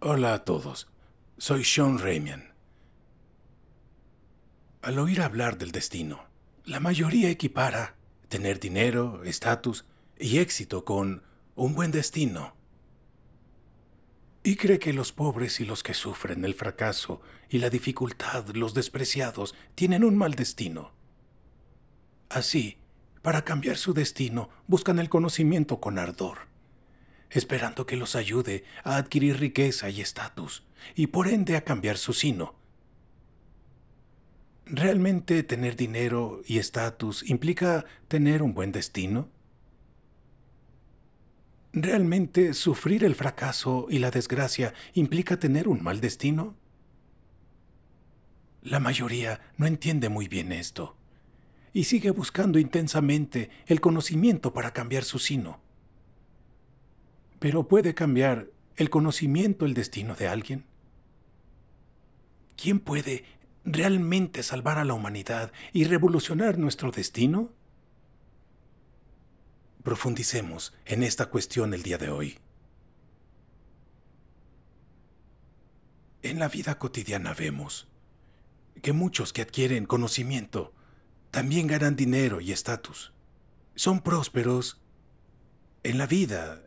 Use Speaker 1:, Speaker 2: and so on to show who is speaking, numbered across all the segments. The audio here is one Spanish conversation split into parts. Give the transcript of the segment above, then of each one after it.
Speaker 1: Hola a todos, soy Sean Raymond. Al oír hablar del destino, la mayoría equipara tener dinero, estatus y éxito con un buen destino. Y cree que los pobres y los que sufren el fracaso y la dificultad, los despreciados, tienen un mal destino. Así, para cambiar su destino, buscan el conocimiento con ardor, esperando que los ayude a adquirir riqueza y estatus, y por ende a cambiar su sino. ¿Realmente tener dinero y estatus implica tener un buen destino? ¿Realmente sufrir el fracaso y la desgracia implica tener un mal destino? La mayoría no entiende muy bien esto y sigue buscando intensamente el conocimiento para cambiar su sino. Pero ¿puede cambiar el conocimiento el destino de alguien? ¿Quién puede realmente salvar a la humanidad y revolucionar nuestro destino? Profundicemos en esta cuestión el día de hoy. En la vida cotidiana vemos que muchos que adquieren conocimiento también ganan dinero y estatus. Son prósperos en la vida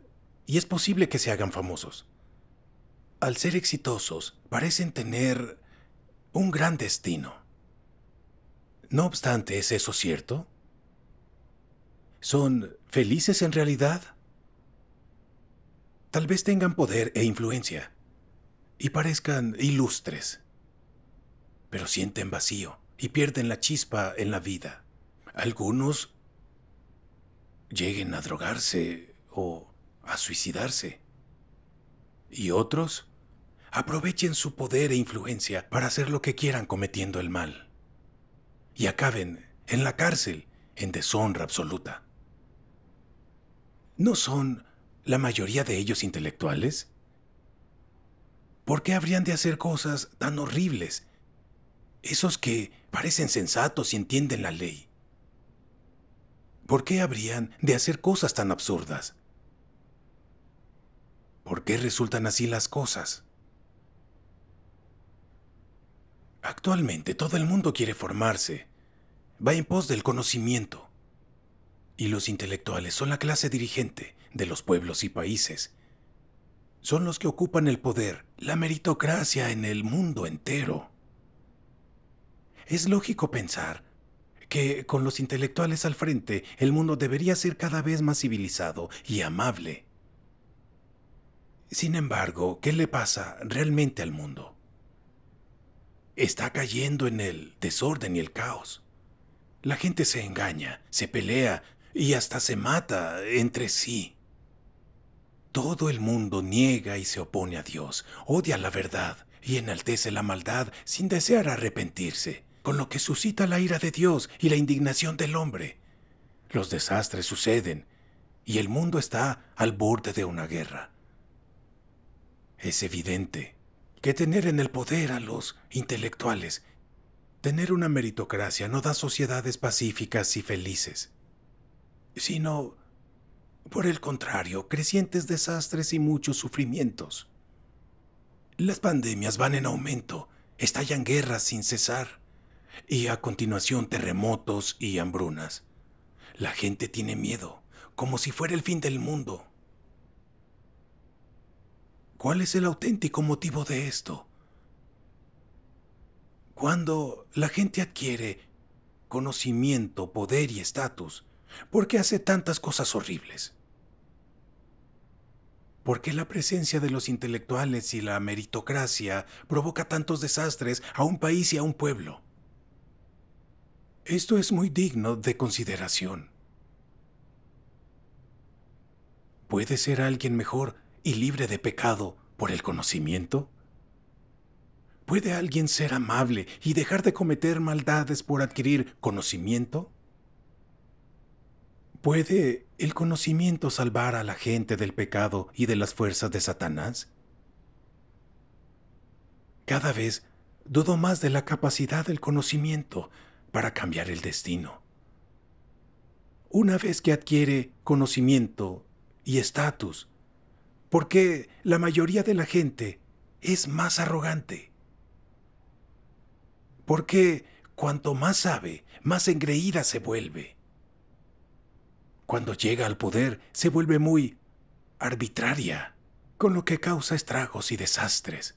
Speaker 1: y es posible que se hagan famosos. Al ser exitosos, parecen tener un gran destino. No obstante, ¿es eso cierto? ¿Son felices en realidad? Tal vez tengan poder e influencia y parezcan ilustres, pero sienten vacío y pierden la chispa en la vida. Algunos lleguen a drogarse o a suicidarse. Y otros aprovechen su poder e influencia para hacer lo que quieran cometiendo el mal. Y acaben en la cárcel en deshonra absoluta. ¿No son la mayoría de ellos intelectuales? ¿Por qué habrían de hacer cosas tan horribles esos que parecen sensatos y entienden la ley. ¿Por qué habrían de hacer cosas tan absurdas? ¿Por qué resultan así las cosas? Actualmente todo el mundo quiere formarse, va en pos del conocimiento. Y los intelectuales son la clase dirigente de los pueblos y países. Son los que ocupan el poder, la meritocracia en el mundo entero. Es lógico pensar que con los intelectuales al frente, el mundo debería ser cada vez más civilizado y amable. Sin embargo, ¿qué le pasa realmente al mundo? Está cayendo en el desorden y el caos. La gente se engaña, se pelea y hasta se mata entre sí. Todo el mundo niega y se opone a Dios, odia la verdad y enaltece la maldad sin desear arrepentirse con lo que suscita la ira de Dios y la indignación del hombre. Los desastres suceden y el mundo está al borde de una guerra. Es evidente que tener en el poder a los intelectuales, tener una meritocracia no da sociedades pacíficas y felices, sino, por el contrario, crecientes desastres y muchos sufrimientos. Las pandemias van en aumento, estallan guerras sin cesar y a continuación terremotos y hambrunas. La gente tiene miedo, como si fuera el fin del mundo. ¿Cuál es el auténtico motivo de esto? Cuando la gente adquiere conocimiento, poder y estatus, ¿por qué hace tantas cosas horribles? ¿Por qué la presencia de los intelectuales y la meritocracia provoca tantos desastres a un país y a un pueblo? Esto es muy digno de consideración. ¿Puede ser alguien mejor y libre de pecado por el conocimiento? ¿Puede alguien ser amable y dejar de cometer maldades por adquirir conocimiento? ¿Puede el conocimiento salvar a la gente del pecado y de las fuerzas de Satanás? Cada vez dudo más de la capacidad del conocimiento para cambiar el destino. Una vez que adquiere conocimiento y estatus, porque la mayoría de la gente es más arrogante. Porque cuanto más sabe, más engreída se vuelve. Cuando llega al poder, se vuelve muy arbitraria, con lo que causa estragos y desastres.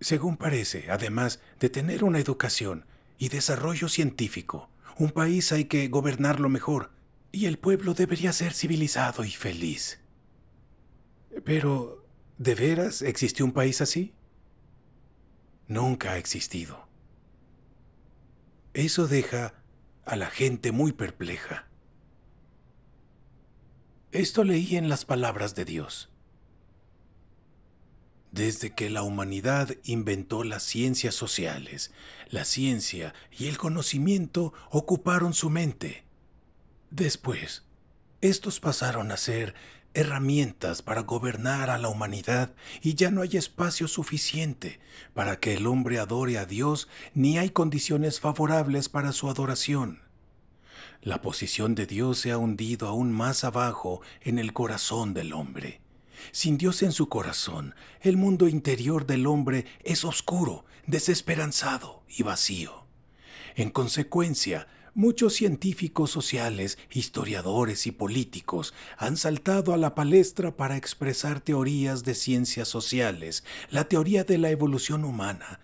Speaker 1: Según parece, además de tener una educación y desarrollo científico, un país hay que gobernarlo mejor y el pueblo debería ser civilizado y feliz. Pero, ¿de veras existió un país así? Nunca ha existido. Eso deja a la gente muy perpleja. Esto leí en las palabras de Dios. Desde que la humanidad inventó las ciencias sociales, la ciencia y el conocimiento ocuparon su mente. Después, estos pasaron a ser herramientas para gobernar a la humanidad y ya no hay espacio suficiente para que el hombre adore a Dios ni hay condiciones favorables para su adoración. La posición de Dios se ha hundido aún más abajo en el corazón del hombre. Sin Dios en su corazón, el mundo interior del hombre es oscuro, desesperanzado y vacío. En consecuencia, muchos científicos sociales, historiadores y políticos han saltado a la palestra para expresar teorías de ciencias sociales, la teoría de la evolución humana,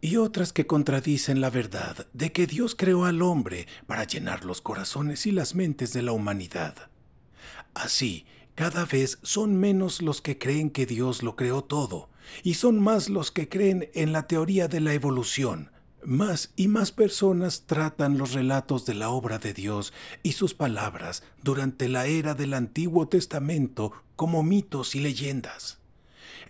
Speaker 1: y otras que contradicen la verdad de que Dios creó al hombre para llenar los corazones y las mentes de la humanidad. Así, cada vez son menos los que creen que Dios lo creó todo, y son más los que creen en la teoría de la evolución. Más y más personas tratan los relatos de la obra de Dios y sus palabras durante la era del Antiguo Testamento como mitos y leyendas.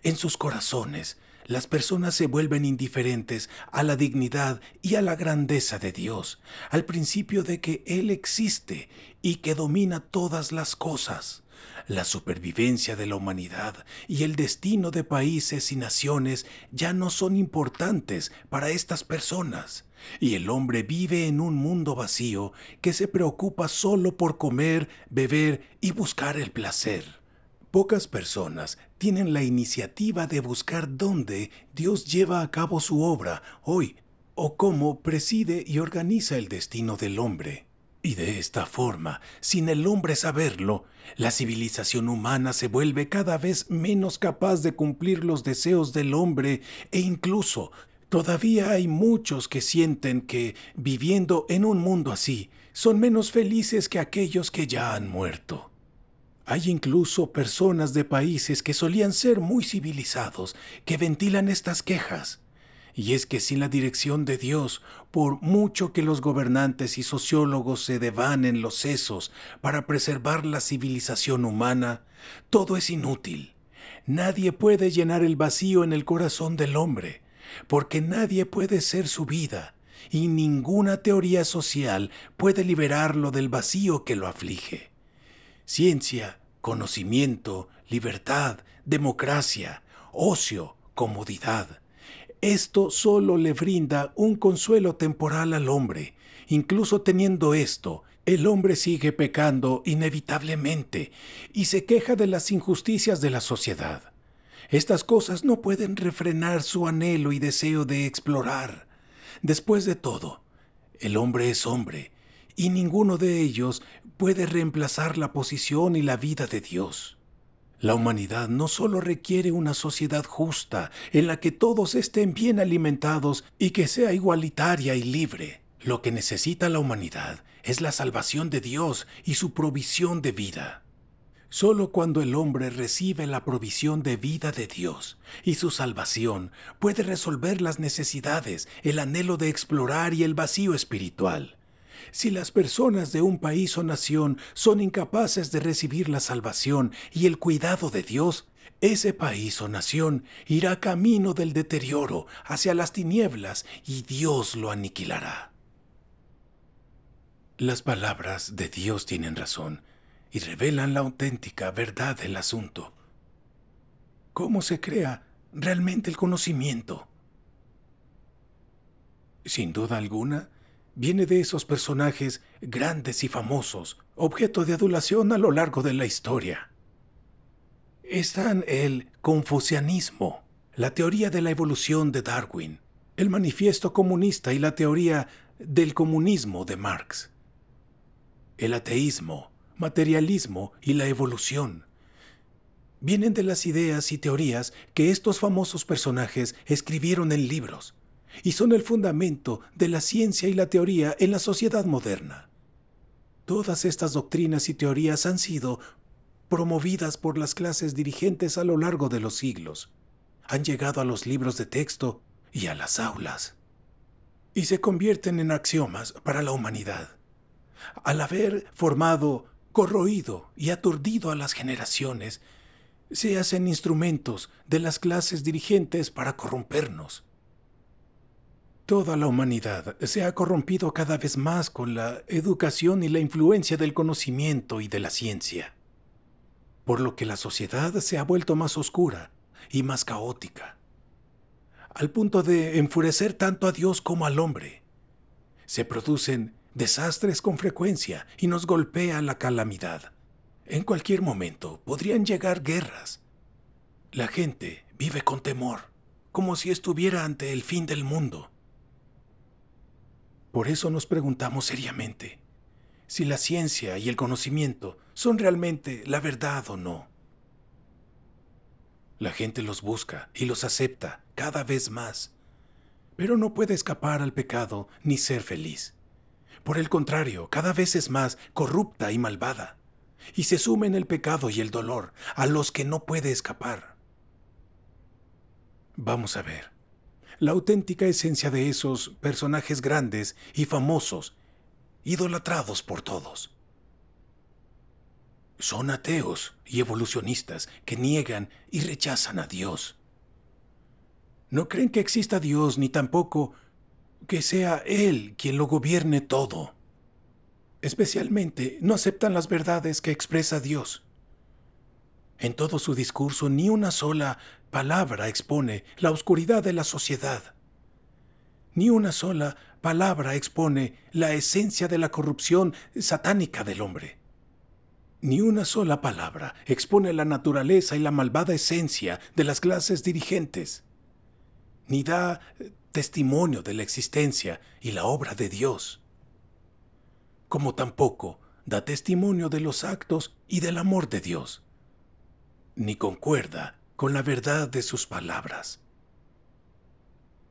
Speaker 1: En sus corazones, las personas se vuelven indiferentes a la dignidad y a la grandeza de Dios, al principio de que Él existe y que domina todas las cosas. La supervivencia de la humanidad y el destino de países y naciones ya no son importantes para estas personas, y el hombre vive en un mundo vacío que se preocupa solo por comer, beber y buscar el placer. Pocas personas tienen la iniciativa de buscar dónde Dios lleva a cabo su obra hoy o cómo preside y organiza el destino del hombre. Y de esta forma, sin el hombre saberlo, la civilización humana se vuelve cada vez menos capaz de cumplir los deseos del hombre e incluso todavía hay muchos que sienten que, viviendo en un mundo así, son menos felices que aquellos que ya han muerto. Hay incluso personas de países que solían ser muy civilizados que ventilan estas quejas. Y es que sin la dirección de Dios, por mucho que los gobernantes y sociólogos se devanen los sesos para preservar la civilización humana, todo es inútil. Nadie puede llenar el vacío en el corazón del hombre, porque nadie puede ser su vida, y ninguna teoría social puede liberarlo del vacío que lo aflige. Ciencia, conocimiento, libertad, democracia, ocio, comodidad esto solo le brinda un consuelo temporal al hombre. Incluso teniendo esto, el hombre sigue pecando inevitablemente y se queja de las injusticias de la sociedad. Estas cosas no pueden refrenar su anhelo y deseo de explorar. Después de todo, el hombre es hombre y ninguno de ellos puede reemplazar la posición y la vida de Dios. La humanidad no solo requiere una sociedad justa, en la que todos estén bien alimentados y que sea igualitaria y libre. Lo que necesita la humanidad es la salvación de Dios y su provisión de vida. Solo cuando el hombre recibe la provisión de vida de Dios y su salvación puede resolver las necesidades, el anhelo de explorar y el vacío espiritual. Si las personas de un país o nación son incapaces de recibir la salvación y el cuidado de Dios, ese país o nación irá camino del deterioro hacia las tinieblas y Dios lo aniquilará. Las palabras de Dios tienen razón y revelan la auténtica verdad del asunto. ¿Cómo se crea realmente el conocimiento? Sin duda alguna, viene de esos personajes grandes y famosos, objeto de adulación a lo largo de la historia. Están el confucianismo, la teoría de la evolución de Darwin, el manifiesto comunista y la teoría del comunismo de Marx, el ateísmo, materialismo y la evolución. Vienen de las ideas y teorías que estos famosos personajes escribieron en libros, y son el fundamento de la ciencia y la teoría en la sociedad moderna. Todas estas doctrinas y teorías han sido promovidas por las clases dirigentes a lo largo de los siglos, han llegado a los libros de texto y a las aulas, y se convierten en axiomas para la humanidad. Al haber formado, corroído y aturdido a las generaciones, se hacen instrumentos de las clases dirigentes para corrompernos Toda la humanidad se ha corrompido cada vez más con la educación y la influencia del conocimiento y de la ciencia, por lo que la sociedad se ha vuelto más oscura y más caótica, al punto de enfurecer tanto a Dios como al hombre. Se producen desastres con frecuencia y nos golpea la calamidad. En cualquier momento podrían llegar guerras. La gente vive con temor, como si estuviera ante el fin del mundo. Por eso nos preguntamos seriamente si la ciencia y el conocimiento son realmente la verdad o no. La gente los busca y los acepta cada vez más, pero no puede escapar al pecado ni ser feliz. Por el contrario, cada vez es más corrupta y malvada, y se sumen el pecado y el dolor a los que no puede escapar. Vamos a ver la auténtica esencia de esos personajes grandes y famosos, idolatrados por todos. Son ateos y evolucionistas que niegan y rechazan a Dios. No creen que exista Dios ni tampoco que sea Él quien lo gobierne todo. Especialmente no aceptan las verdades que expresa Dios. En todo su discurso ni una sola palabra expone la oscuridad de la sociedad. Ni una sola palabra expone la esencia de la corrupción satánica del hombre. Ni una sola palabra expone la naturaleza y la malvada esencia de las clases dirigentes. Ni da eh, testimonio de la existencia y la obra de Dios. Como tampoco da testimonio de los actos y del amor de Dios ni concuerda con la verdad de sus palabras.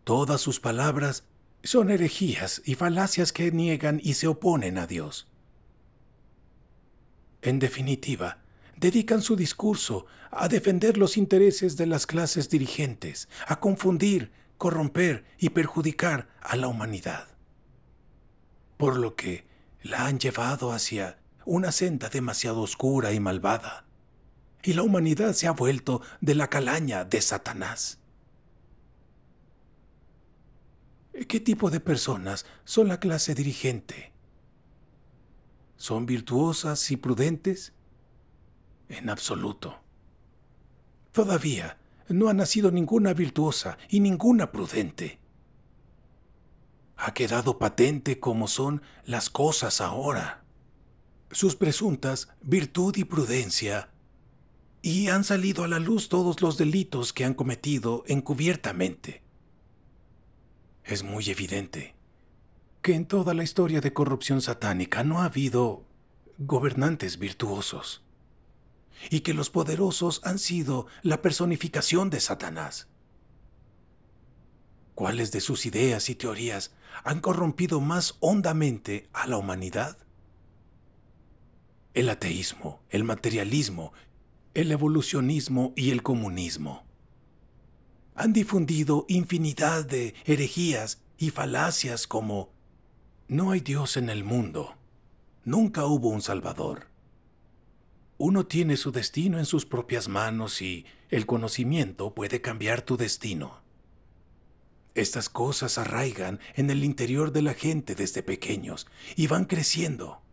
Speaker 1: Todas sus palabras son herejías y falacias que niegan y se oponen a Dios. En definitiva, dedican su discurso a defender los intereses de las clases dirigentes, a confundir, corromper y perjudicar a la humanidad. Por lo que la han llevado hacia una senda demasiado oscura y malvada, y la humanidad se ha vuelto de la calaña de Satanás. ¿Qué tipo de personas son la clase dirigente? ¿Son virtuosas y prudentes? En absoluto. Todavía no ha nacido ninguna virtuosa y ninguna prudente. Ha quedado patente como son las cosas ahora. Sus presuntas virtud y prudencia y han salido a la luz todos los delitos que han cometido encubiertamente. Es muy evidente que en toda la historia de corrupción satánica no ha habido gobernantes virtuosos y que los poderosos han sido la personificación de Satanás. ¿Cuáles de sus ideas y teorías han corrompido más hondamente a la humanidad? El ateísmo, el materialismo el evolucionismo y el comunismo. Han difundido infinidad de herejías y falacias como no hay Dios en el mundo, nunca hubo un Salvador. Uno tiene su destino en sus propias manos y el conocimiento puede cambiar tu destino. Estas cosas arraigan en el interior de la gente desde pequeños y van creciendo.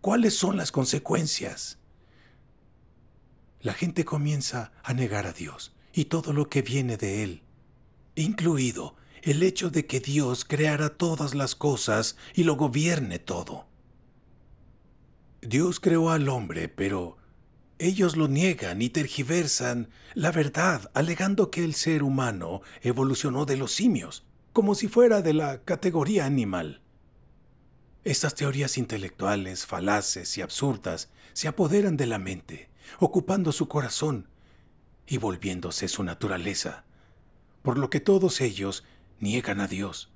Speaker 1: ¿Cuáles son las consecuencias? la gente comienza a negar a Dios y todo lo que viene de Él, incluido el hecho de que Dios creara todas las cosas y lo gobierne todo. Dios creó al hombre, pero ellos lo niegan y tergiversan la verdad, alegando que el ser humano evolucionó de los simios, como si fuera de la categoría animal. Estas teorías intelectuales, falaces y absurdas se apoderan de la mente ocupando su corazón y volviéndose su naturaleza, por lo que todos ellos niegan a Dios.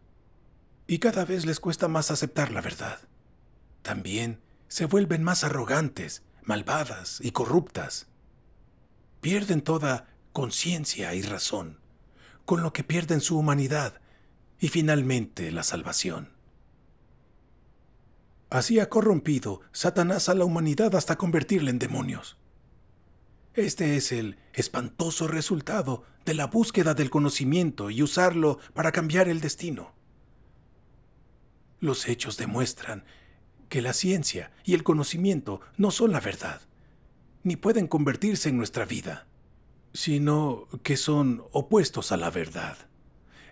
Speaker 1: Y cada vez les cuesta más aceptar la verdad. También se vuelven más arrogantes, malvadas y corruptas. Pierden toda conciencia y razón, con lo que pierden su humanidad y finalmente la salvación. Así ha corrompido Satanás a la humanidad hasta convertirla en demonios. Este es el espantoso resultado de la búsqueda del conocimiento y usarlo para cambiar el destino. Los hechos demuestran que la ciencia y el conocimiento no son la verdad, ni pueden convertirse en nuestra vida, sino que son opuestos a la verdad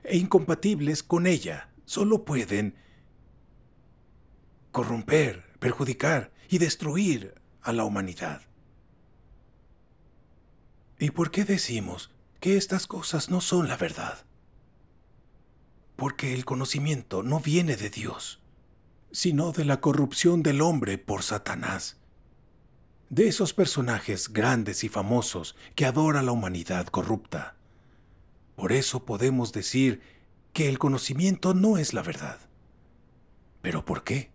Speaker 1: e incompatibles con ella. Solo pueden corromper, perjudicar y destruir a la humanidad. ¿Y por qué decimos que estas cosas no son la verdad? Porque el conocimiento no viene de Dios, sino de la corrupción del hombre por Satanás. De esos personajes grandes y famosos que adora la humanidad corrupta. Por eso podemos decir que el conocimiento no es la verdad. ¿Pero por qué?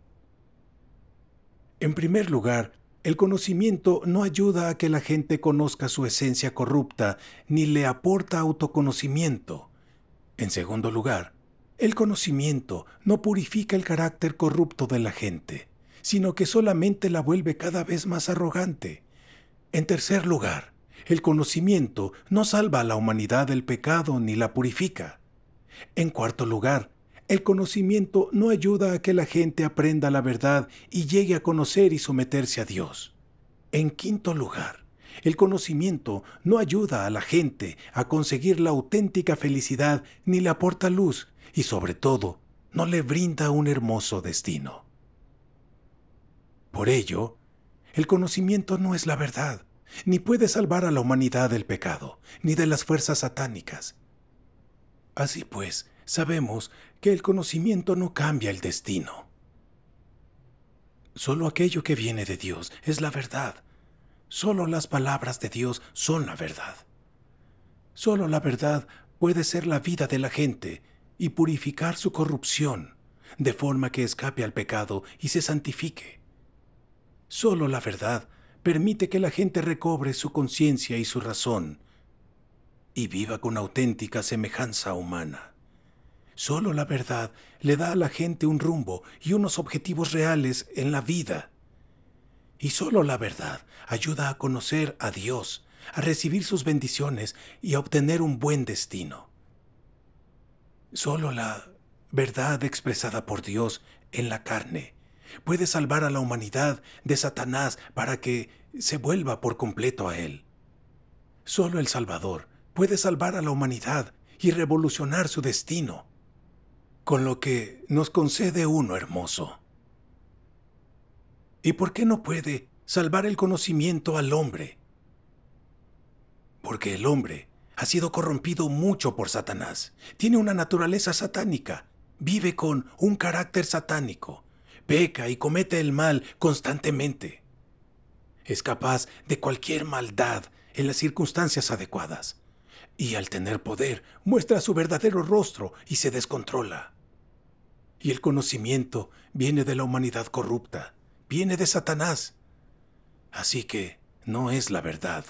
Speaker 1: En primer lugar, el conocimiento no ayuda a que la gente conozca su esencia corrupta, ni le aporta autoconocimiento. En segundo lugar, el conocimiento no purifica el carácter corrupto de la gente, sino que solamente la vuelve cada vez más arrogante. En tercer lugar, el conocimiento no salva a la humanidad del pecado ni la purifica. En cuarto lugar, el conocimiento no ayuda a que la gente aprenda la verdad y llegue a conocer y someterse a Dios. En quinto lugar, el conocimiento no ayuda a la gente a conseguir la auténtica felicidad ni le aporta luz y sobre todo no le brinda un hermoso destino. Por ello, el conocimiento no es la verdad, ni puede salvar a la humanidad del pecado, ni de las fuerzas satánicas. Así pues, sabemos que el conocimiento no cambia el destino. Solo aquello que viene de Dios es la verdad. Solo las palabras de Dios son la verdad. Solo la verdad puede ser la vida de la gente y purificar su corrupción, de forma que escape al pecado y se santifique. Solo la verdad permite que la gente recobre su conciencia y su razón, y viva con auténtica semejanza humana. Solo la verdad le da a la gente un rumbo y unos objetivos reales en la vida. Y solo la verdad ayuda a conocer a Dios, a recibir sus bendiciones y a obtener un buen destino. Solo la verdad expresada por Dios en la carne puede salvar a la humanidad de Satanás para que se vuelva por completo a Él. Solo el Salvador puede salvar a la humanidad y revolucionar su destino con lo que nos concede uno hermoso. ¿Y por qué no puede salvar el conocimiento al hombre? Porque el hombre ha sido corrompido mucho por Satanás, tiene una naturaleza satánica, vive con un carácter satánico, peca y comete el mal constantemente. Es capaz de cualquier maldad en las circunstancias adecuadas, y al tener poder muestra su verdadero rostro y se descontrola. Y el conocimiento viene de la humanidad corrupta, viene de Satanás. Así que no es la verdad.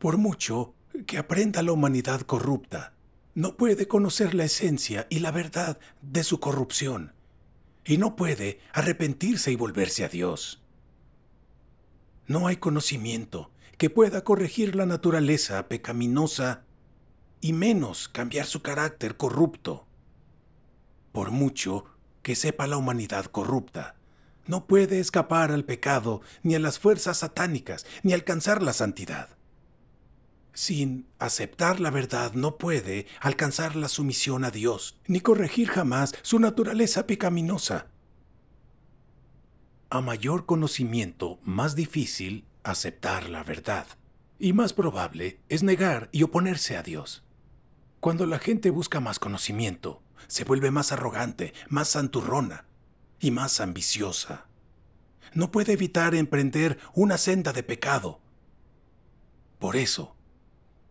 Speaker 1: Por mucho que aprenda la humanidad corrupta, no puede conocer la esencia y la verdad de su corrupción, y no puede arrepentirse y volverse a Dios. No hay conocimiento que pueda corregir la naturaleza pecaminosa y menos cambiar su carácter corrupto por mucho que sepa la humanidad corrupta. No puede escapar al pecado, ni a las fuerzas satánicas, ni alcanzar la santidad. Sin aceptar la verdad no puede alcanzar la sumisión a Dios, ni corregir jamás su naturaleza pecaminosa. A mayor conocimiento, más difícil aceptar la verdad, y más probable es negar y oponerse a Dios. Cuando la gente busca más conocimiento, se vuelve más arrogante, más santurrona y más ambiciosa. No puede evitar emprender una senda de pecado. Por eso,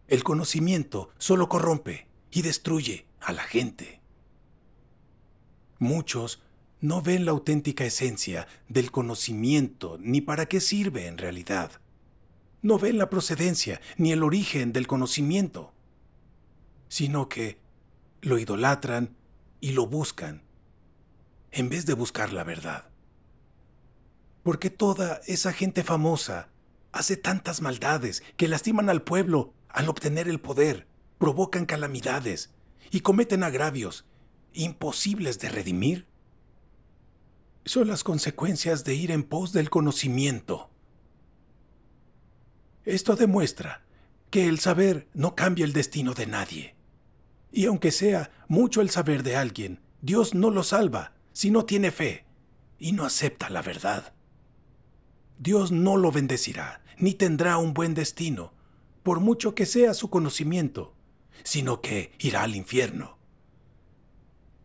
Speaker 1: el conocimiento solo corrompe y destruye a la gente. Muchos no ven la auténtica esencia del conocimiento ni para qué sirve en realidad. No ven la procedencia ni el origen del conocimiento, sino que lo idolatran y lo buscan, en vez de buscar la verdad. Porque toda esa gente famosa hace tantas maldades que lastiman al pueblo al obtener el poder, provocan calamidades y cometen agravios imposibles de redimir? Son las consecuencias de ir en pos del conocimiento. Esto demuestra que el saber no cambia el destino de nadie. Y aunque sea mucho el saber de alguien, Dios no lo salva si no tiene fe y no acepta la verdad. Dios no lo bendecirá, ni tendrá un buen destino, por mucho que sea su conocimiento, sino que irá al infierno.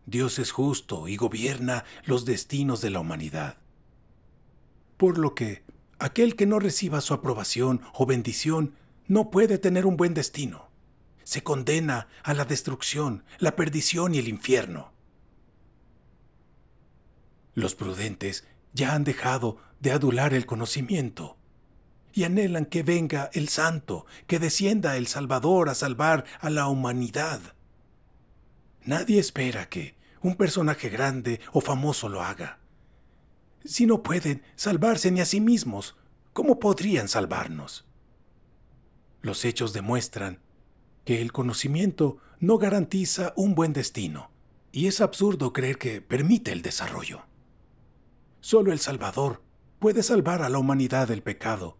Speaker 1: Dios es justo y gobierna los destinos de la humanidad. Por lo que, aquel que no reciba su aprobación o bendición no puede tener un buen destino se condena a la destrucción, la perdición y el infierno. Los prudentes ya han dejado de adular el conocimiento y anhelan que venga el Santo, que descienda el Salvador a salvar a la humanidad. Nadie espera que un personaje grande o famoso lo haga. Si no pueden salvarse ni a sí mismos, ¿cómo podrían salvarnos? Los hechos demuestran que el conocimiento no garantiza un buen destino, y es absurdo creer que permite el desarrollo. Solo el Salvador puede salvar a la humanidad del pecado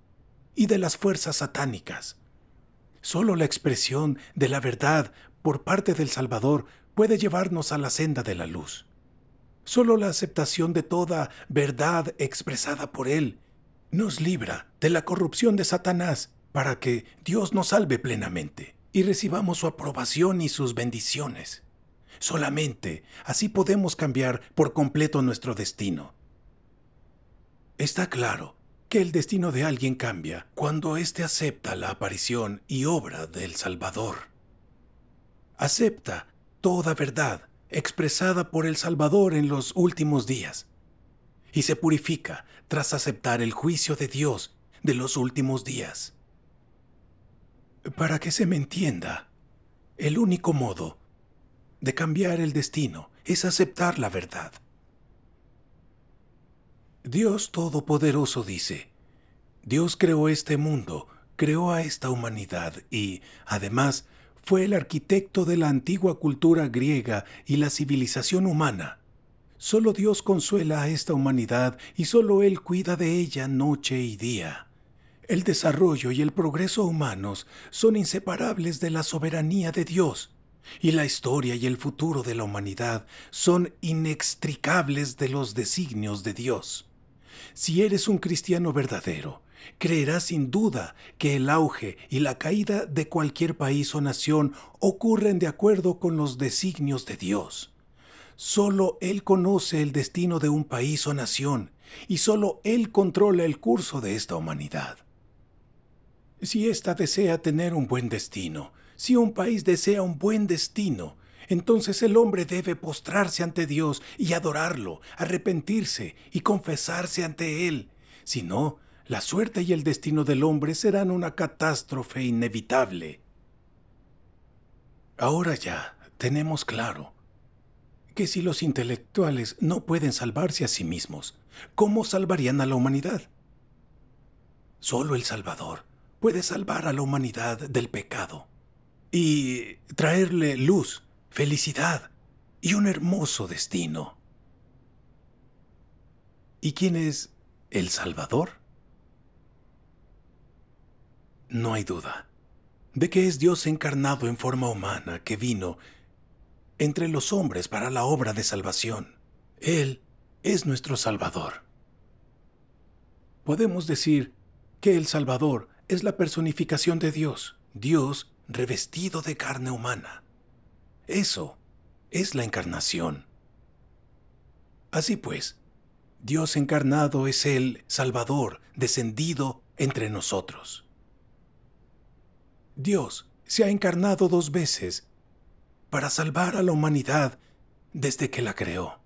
Speaker 1: y de las fuerzas satánicas. Solo la expresión de la verdad por parte del Salvador puede llevarnos a la senda de la luz. Solo la aceptación de toda verdad expresada por Él nos libra de la corrupción de Satanás para que Dios nos salve plenamente y recibamos su aprobación y sus bendiciones. Solamente así podemos cambiar por completo nuestro destino. Está claro que el destino de alguien cambia cuando éste acepta la aparición y obra del Salvador. Acepta toda verdad expresada por el Salvador en los últimos días y se purifica tras aceptar el juicio de Dios de los últimos días. Para que se me entienda, el único modo de cambiar el destino es aceptar la verdad. Dios Todopoderoso dice, Dios creó este mundo, creó a esta humanidad y, además, fue el arquitecto de la antigua cultura griega y la civilización humana. Solo Dios consuela a esta humanidad y solo Él cuida de ella noche y día. El desarrollo y el progreso humanos son inseparables de la soberanía de Dios, y la historia y el futuro de la humanidad son inextricables de los designios de Dios. Si eres un cristiano verdadero, creerás sin duda que el auge y la caída de cualquier país o nación ocurren de acuerdo con los designios de Dios. Solo Él conoce el destino de un país o nación, y solo Él controla el curso de esta humanidad. Si ésta desea tener un buen destino, si un país desea un buen destino, entonces el hombre debe postrarse ante Dios y adorarlo, arrepentirse y confesarse ante Él. Si no, la suerte y el destino del hombre serán una catástrofe inevitable. Ahora ya tenemos claro que si los intelectuales no pueden salvarse a sí mismos, ¿cómo salvarían a la humanidad? Solo el Salvador puede salvar a la humanidad del pecado y traerle luz, felicidad y un hermoso destino. ¿Y quién es el Salvador? No hay duda de que es Dios encarnado en forma humana que vino entre los hombres para la obra de salvación. Él es nuestro Salvador. Podemos decir que el Salvador es la personificación de Dios, Dios revestido de carne humana. Eso es la encarnación. Así pues, Dios encarnado es el Salvador descendido entre nosotros. Dios se ha encarnado dos veces para salvar a la humanidad desde que la creó.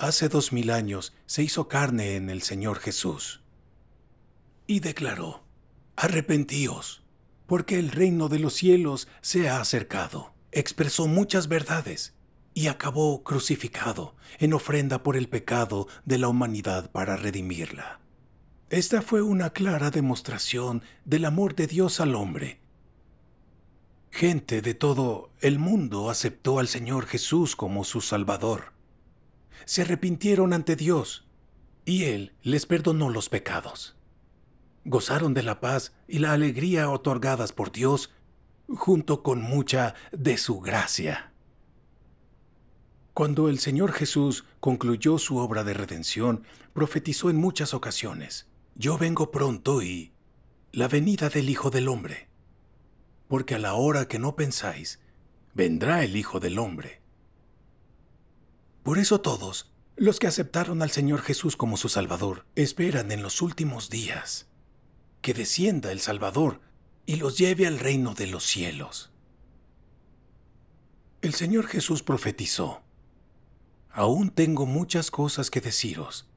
Speaker 1: Hace dos mil años se hizo carne en el Señor Jesús y declaró, Arrepentíos, porque el reino de los cielos se ha acercado. Expresó muchas verdades y acabó crucificado en ofrenda por el pecado de la humanidad para redimirla. Esta fue una clara demostración del amor de Dios al hombre. Gente de todo el mundo aceptó al Señor Jesús como su Salvador. Se arrepintieron ante Dios y Él les perdonó los pecados gozaron de la paz y la alegría otorgadas por Dios, junto con mucha de su gracia. Cuando el Señor Jesús concluyó su obra de redención, profetizó en muchas ocasiones, Yo vengo pronto y la venida del Hijo del Hombre. Porque a la hora que no pensáis, vendrá el Hijo del Hombre. Por eso todos, los que aceptaron al Señor Jesús como su Salvador, esperan en los últimos días que descienda el Salvador y los lleve al reino de los cielos. El Señor Jesús profetizó, Aún tengo muchas cosas que deciros,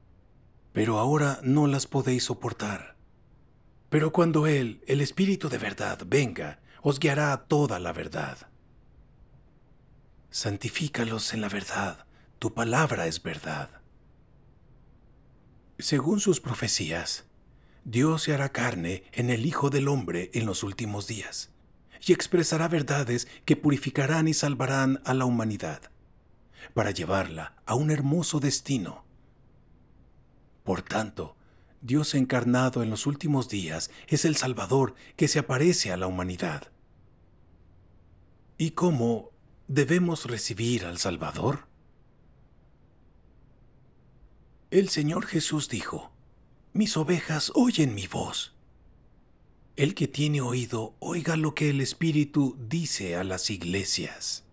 Speaker 1: pero ahora no las podéis soportar. Pero cuando Él, el Espíritu de verdad, venga, os guiará a toda la verdad. Santifícalos en la verdad, tu palabra es verdad. Según sus profecías, Dios se hará carne en el Hijo del Hombre en los últimos días, y expresará verdades que purificarán y salvarán a la humanidad, para llevarla a un hermoso destino. Por tanto, Dios encarnado en los últimos días es el Salvador que se aparece a la humanidad. ¿Y cómo debemos recibir al Salvador? El Señor Jesús dijo, mis ovejas oyen mi voz. El que tiene oído, oiga lo que el Espíritu dice a las iglesias.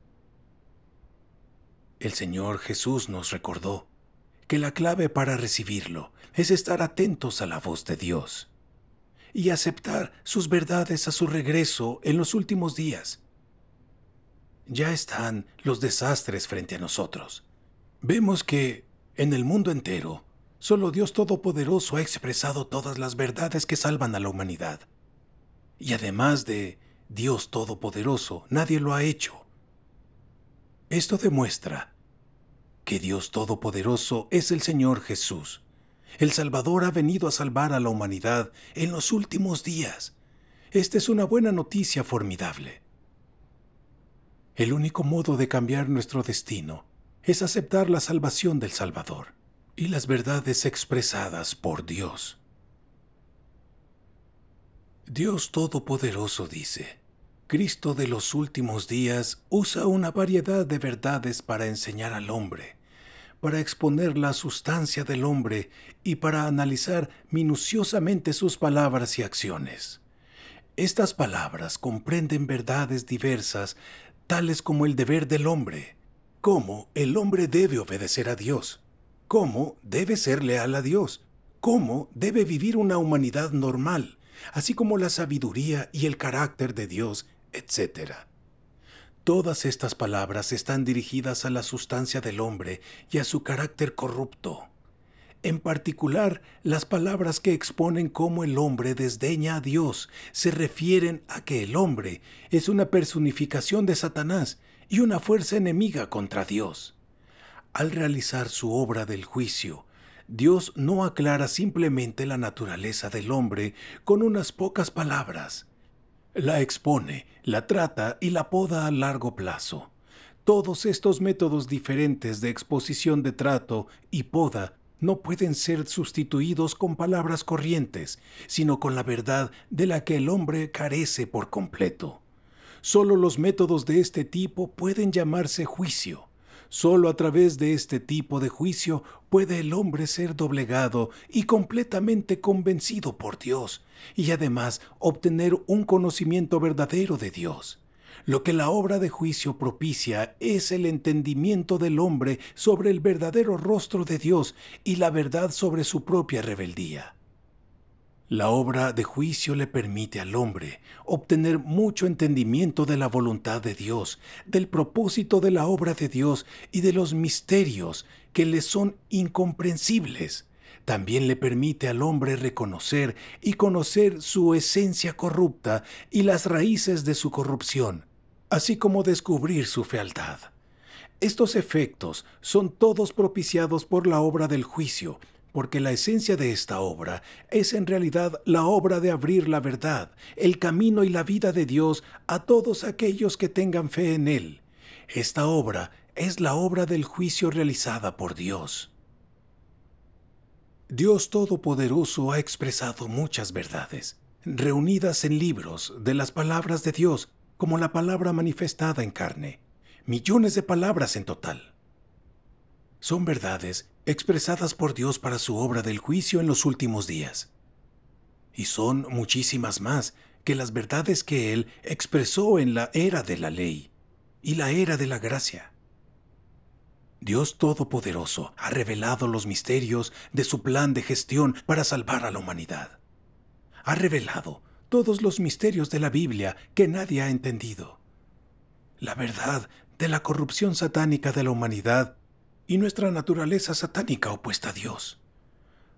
Speaker 1: El Señor Jesús nos recordó que la clave para recibirlo es estar atentos a la voz de Dios y aceptar sus verdades a su regreso en los últimos días. Ya están los desastres frente a nosotros. Vemos que, en el mundo entero, Solo Dios Todopoderoso ha expresado todas las verdades que salvan a la humanidad. Y además de Dios Todopoderoso, nadie lo ha hecho. Esto demuestra que Dios Todopoderoso es el Señor Jesús. El Salvador ha venido a salvar a la humanidad en los últimos días. Esta es una buena noticia formidable. El único modo de cambiar nuestro destino es aceptar la salvación del Salvador y las verdades expresadas por Dios. Dios Todopoderoso dice, Cristo de los últimos días usa una variedad de verdades para enseñar al hombre, para exponer la sustancia del hombre y para analizar minuciosamente sus palabras y acciones. Estas palabras comprenden verdades diversas, tales como el deber del hombre, cómo el hombre debe obedecer a Dios, cómo debe ser leal a Dios, cómo debe vivir una humanidad normal, así como la sabiduría y el carácter de Dios, etc. Todas estas palabras están dirigidas a la sustancia del hombre y a su carácter corrupto. En particular, las palabras que exponen cómo el hombre desdeña a Dios se refieren a que el hombre es una personificación de Satanás y una fuerza enemiga contra Dios. Al realizar su obra del juicio, Dios no aclara simplemente la naturaleza del hombre con unas pocas palabras. La expone, la trata y la poda a largo plazo. Todos estos métodos diferentes de exposición de trato y poda no pueden ser sustituidos con palabras corrientes, sino con la verdad de la que el hombre carece por completo. Solo los métodos de este tipo pueden llamarse juicio. Solo a través de este tipo de juicio puede el hombre ser doblegado y completamente convencido por Dios, y además obtener un conocimiento verdadero de Dios. Lo que la obra de juicio propicia es el entendimiento del hombre sobre el verdadero rostro de Dios y la verdad sobre su propia rebeldía. La obra de juicio le permite al hombre obtener mucho entendimiento de la voluntad de Dios, del propósito de la obra de Dios y de los misterios que le son incomprensibles. También le permite al hombre reconocer y conocer su esencia corrupta y las raíces de su corrupción, así como descubrir su fealdad. Estos efectos son todos propiciados por la obra del juicio, porque la esencia de esta obra es en realidad la obra de abrir la verdad, el camino y la vida de Dios a todos aquellos que tengan fe en Él. Esta obra es la obra del juicio realizada por Dios. Dios Todopoderoso ha expresado muchas verdades, reunidas en libros de las palabras de Dios, como la palabra manifestada en carne, millones de palabras en total son verdades expresadas por Dios para su obra del juicio en los últimos días. Y son muchísimas más que las verdades que Él expresó en la era de la ley y la era de la gracia. Dios Todopoderoso ha revelado los misterios de su plan de gestión para salvar a la humanidad. Ha revelado todos los misterios de la Biblia que nadie ha entendido. La verdad de la corrupción satánica de la humanidad y nuestra naturaleza satánica opuesta a Dios.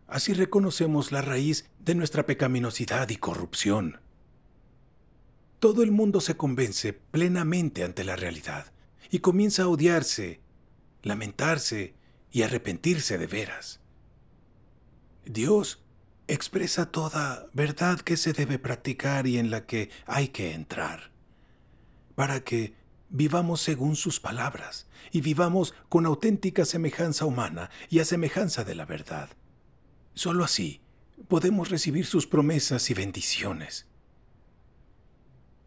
Speaker 1: Así reconocemos la raíz de nuestra pecaminosidad y corrupción. Todo el mundo se convence plenamente ante la realidad y comienza a odiarse, lamentarse y arrepentirse de veras. Dios expresa toda verdad que se debe practicar y en la que hay que entrar, para que Vivamos según sus palabras y vivamos con auténtica semejanza humana y a semejanza de la verdad. Solo así podemos recibir sus promesas y bendiciones.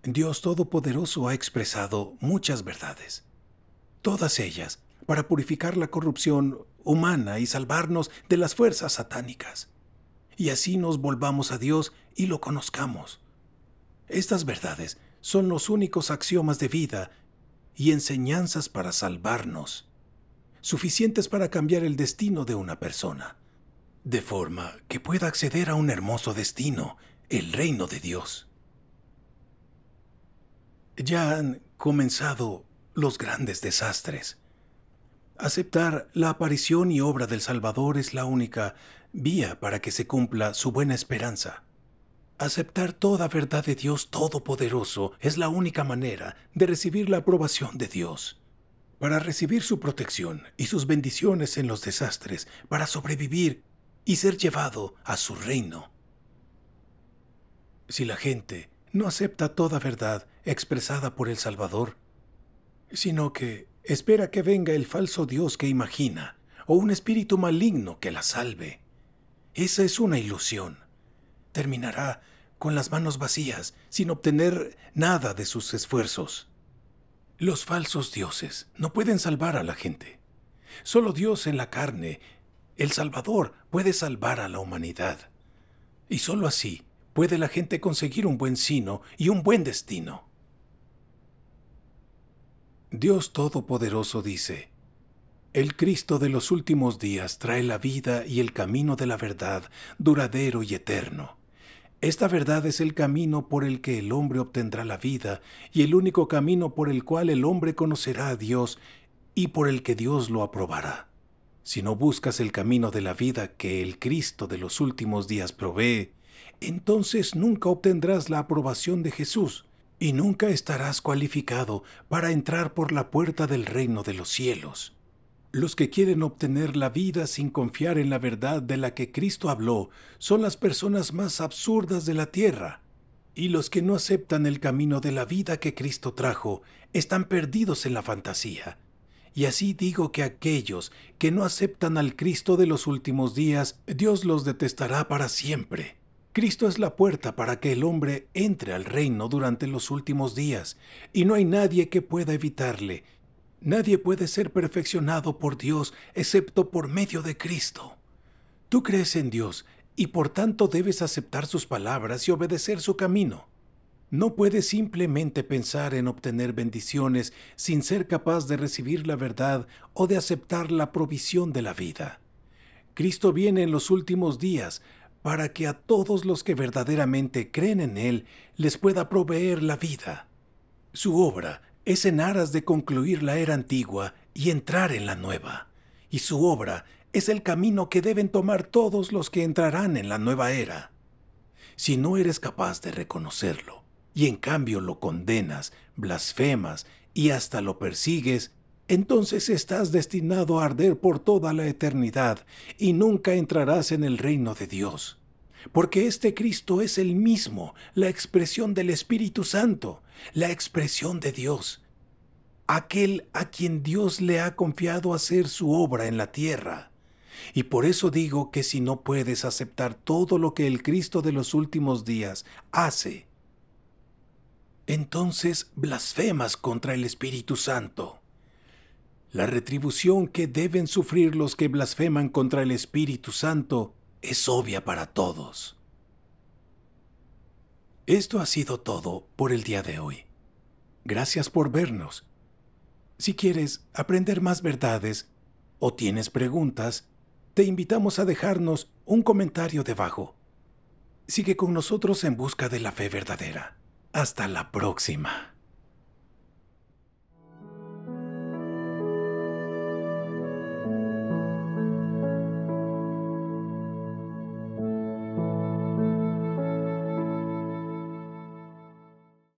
Speaker 1: Dios Todopoderoso ha expresado muchas verdades, todas ellas para purificar la corrupción humana y salvarnos de las fuerzas satánicas. Y así nos volvamos a Dios y lo conozcamos. Estas verdades son los únicos axiomas de vida y enseñanzas para salvarnos, suficientes para cambiar el destino de una persona, de forma que pueda acceder a un hermoso destino, el reino de Dios. Ya han comenzado los grandes desastres. Aceptar la aparición y obra del Salvador es la única vía para que se cumpla su buena esperanza. Aceptar toda verdad de Dios Todopoderoso es la única manera de recibir la aprobación de Dios. Para recibir su protección y sus bendiciones en los desastres, para sobrevivir y ser llevado a su reino. Si la gente no acepta toda verdad expresada por el Salvador, sino que espera que venga el falso Dios que imagina o un espíritu maligno que la salve, esa es una ilusión terminará con las manos vacías, sin obtener nada de sus esfuerzos. Los falsos dioses no pueden salvar a la gente. Solo Dios en la carne, el Salvador, puede salvar a la humanidad. Y solo así puede la gente conseguir un buen sino y un buen destino. Dios Todopoderoso dice, el Cristo de los últimos días trae la vida y el camino de la verdad duradero y eterno. Esta verdad es el camino por el que el hombre obtendrá la vida y el único camino por el cual el hombre conocerá a Dios y por el que Dios lo aprobará. Si no buscas el camino de la vida que el Cristo de los últimos días provee, entonces nunca obtendrás la aprobación de Jesús y nunca estarás cualificado para entrar por la puerta del reino de los cielos. Los que quieren obtener la vida sin confiar en la verdad de la que Cristo habló son las personas más absurdas de la tierra. Y los que no aceptan el camino de la vida que Cristo trajo están perdidos en la fantasía. Y así digo que aquellos que no aceptan al Cristo de los últimos días, Dios los detestará para siempre. Cristo es la puerta para que el hombre entre al reino durante los últimos días, y no hay nadie que pueda evitarle, Nadie puede ser perfeccionado por Dios excepto por medio de Cristo. Tú crees en Dios y por tanto debes aceptar sus palabras y obedecer su camino. No puedes simplemente pensar en obtener bendiciones sin ser capaz de recibir la verdad o de aceptar la provisión de la vida. Cristo viene en los últimos días para que a todos los que verdaderamente creen en Él les pueda proveer la vida. Su obra es en aras de concluir la era antigua y entrar en la nueva, y su obra es el camino que deben tomar todos los que entrarán en la nueva era. Si no eres capaz de reconocerlo, y en cambio lo condenas, blasfemas y hasta lo persigues, entonces estás destinado a arder por toda la eternidad y nunca entrarás en el reino de Dios. Porque este Cristo es el mismo, la expresión del Espíritu Santo, la expresión de Dios, aquel a quien Dios le ha confiado hacer su obra en la tierra. Y por eso digo que si no puedes aceptar todo lo que el Cristo de los últimos días hace, entonces blasfemas contra el Espíritu Santo. La retribución que deben sufrir los que blasfeman contra el Espíritu Santo es obvia para todos. Esto ha sido todo por el día de hoy. Gracias por vernos. Si quieres aprender más verdades o tienes preguntas, te invitamos a dejarnos un comentario debajo. Sigue con nosotros en busca de la fe verdadera. Hasta la próxima.